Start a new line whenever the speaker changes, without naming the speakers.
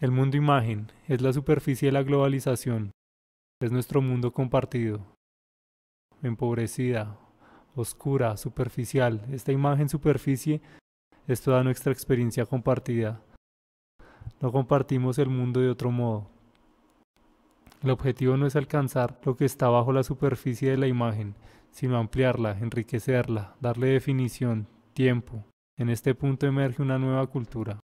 El mundo imagen es la superficie de la globalización, es nuestro mundo compartido. Empobrecida, oscura, superficial, esta imagen superficie es toda nuestra experiencia compartida. No compartimos el mundo de otro modo. El objetivo no es alcanzar lo que está bajo la superficie de la imagen, sino ampliarla, enriquecerla, darle definición, tiempo. En este punto emerge una nueva cultura.